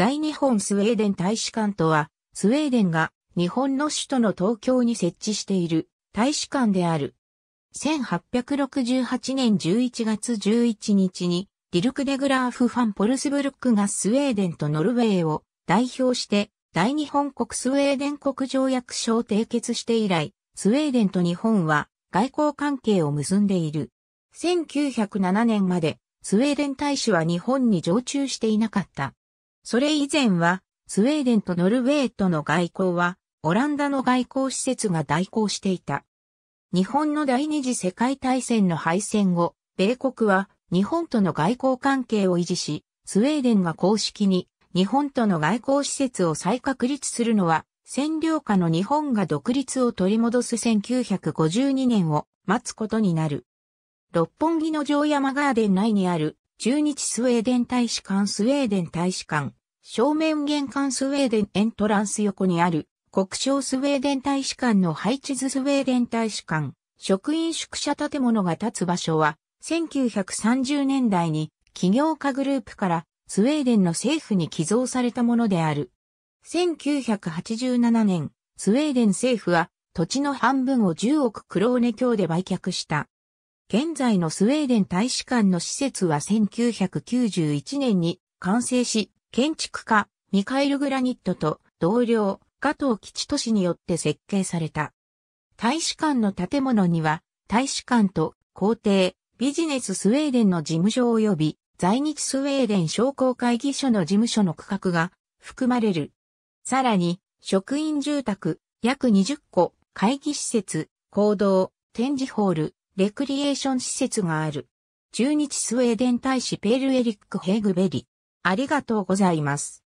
在日本スウェーデン大使館とは、スウェーデンが日本の首都の東京に設置している大使館である。1868年11月11日に、ディルク・デグラーフ・ファン・ポルスブルックがスウェーデンとノルウェーを代表して大日本国スウェーデン国条約書を締結して以来、スウェーデンと日本は外交関係を結んでいる。1907年までスウェーデン大使は日本に常駐していなかった。それ以前は、スウェーデンとノルウェーとの外交は、オランダの外交施設が代行していた。日本の第二次世界大戦の敗戦後、米国は日本との外交関係を維持し、スウェーデンが公式に日本との外交施設を再確立するのは、占領下の日本が独立を取り戻す1952年を待つことになる。六本木の城山ガーデン内にある中日スウェーデン大使館スウェーデン大使館正面玄関スウェーデンエントランス横にある国商スウェーデン大使館の配置図スウェーデン大使館職員宿舎建物が建つ場所は1930年代に企業家グループからスウェーデンの政府に寄贈されたものである。1987年、スウェーデン政府は土地の半分を10億クローネ強で売却した。現在のスウェーデン大使館の施設は1991年に完成し、建築家、ミカエル・グラニットと同僚、加藤吉利によって設計された。大使館の建物には、大使館と皇帝、ビジネススウェーデンの事務所及び、在日スウェーデン商工会議所の事務所の区画が含まれる。さらに、職員住宅、約20個、会議施設、行動、展示ホール、レクリエーション施設がある。中日スウェーデン大使ペールエリック・ヘグベリ。ありがとうございます。